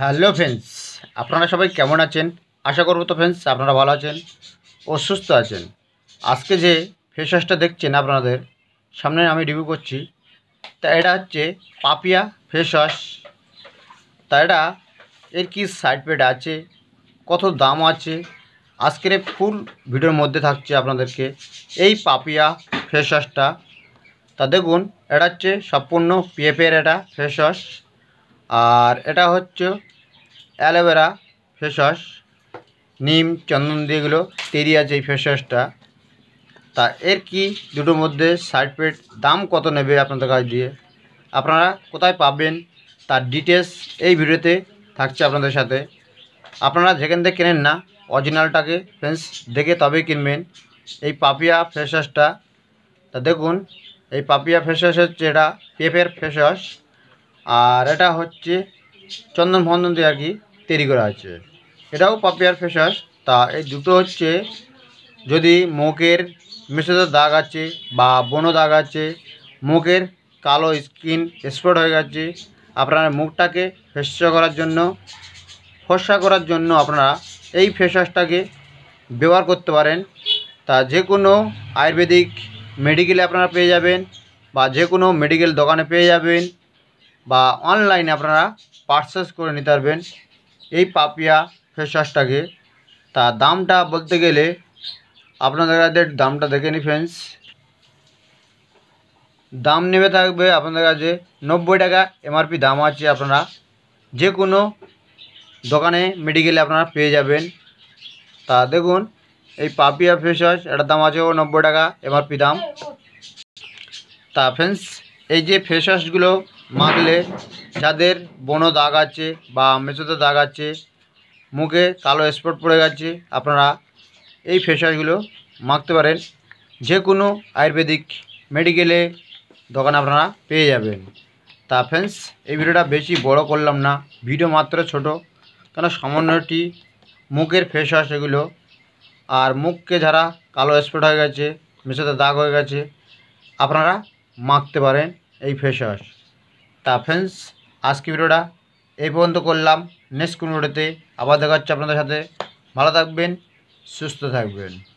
hello friends আপনারা সবাই কেমন আছেন আশা করব তো ফ্রেন্ডস আপনারা ভালো আছেন ও সুস্থ আছেন আজকে যে ফেস ওয়াশটা দেখছেন আপনাদের সামনে আমি রিভিউ করছি তা এটা হচ্ছে পাপিয়া ফেস ওয়াশ তা এটা এর কি সাইড পেড আছে কত দাম আছে আজকের ফুল ভিডিওর মধ্যে থাকছে আপনাদেরকে এই পাপিয়া ফেস ওয়াশটা তা দেখুন এটা হচ্ছে সম্পূর্ণ পিএফের এটা ফেস ওয়াশ আর এটা হচ্ছে অ্যালোভেরা ফেসওয়াশ নিম চন্দন দিয়ে এগুলো তেরি আছে এই ফেস তা এর কি দুটোর মধ্যে সাইড পেট দাম কত নেবে আপনাদের কাছ দিয়ে আপনারা কোথায় পাবেন তার ডিটেলস এই ভিডিওতে থাকছে আপনাদের সাথে আপনারা যেখান থেকে কেনেন না অরিজিনালটাকে ফ্রেন্ডস দেখে তবেই কিনবেন এই পাপিয়া ফেসওয়াশটা তা দেখুন এই পাপিয়া ফেসওয়াশ হচ্ছে এটা পেপের ফেসওয়াশ আর এটা হচ্ছে চন্দন ভন্দন দিয়ে আর কি তৈরি করা আছে এটাও পাপিয়ার ফেসাস তা এই দুটো হচ্ছে যদি মুখের মিশ্রিত দাগ আছে বা বনো দাগ আছে মুখের কালো স্কিন স্পট হয়ে গেছে আপনার মুখটাকে ফেসা করার জন্য ফসা করার জন্য আপনারা এই ফেসাসটাকে ব্যবহার করতে পারেন তা যে কোনো আয়ুর্বেদিক মেডিকেলে আপনারা পেয়ে যাবেন বা যে কোনো মেডিকেল দোকানে পেয়ে যাবেন বা অনলাইনে আপনারা পারচেস করে নিতে পারবেন এই পাপিয়া ফেস ওয়াশটাকে তা দামটা বলতে গেলে আপনাদের দামটা দেখে নি ফ্রেন্ডস দাম নেবে থাকবে আপনাদের কাছে নব্বই টাকা এমআরপি দাম আছে আপনারা যে কোনো দোকানে মেডিকেলে আপনারা পেয়ে যাবেন তা দেখুন এই পাপিয়া ফেস ওয়াশ এটার দাম আছে ও নব্বই টাকা এমআরপি দাম তা ফ্রেন্ডস এই যে ফেস ওয়াশগুলো মাখলে যাদের বনো দাগ আছে বা মেচোতে দাগ আছে মুখে কালো স্পট পড়ে গেছে আপনারা এই ফেসওয়াশগুলো মাখতে পারেন যে কোনো আয়ুর্বেদিক মেডিকেলে দোকানে আপনারা পেয়ে যাবেন তা ফ্রেন্ডস এই ভিডিওটা বেশি বড় করলাম না ভিডিও মাত্র ছোট কেন সামান্যটি মুখের ফেসওয়াশ এগুলো আর মুখকে যারা কালো স্পট হয়ে গেছে মেশাতে দাগ হয়ে গেছে আপনারা মাখতে পারেন এই ফেসওয়াশ তা ফ্রেন্ডস আজকে ভিডিওটা এই পর্যন্ত করলাম নেক্সট কোনো ভিডিওতে আবার দেখা হচ্ছে আপনাদের সাথে ভালো থাকবেন সুস্থ থাকবেন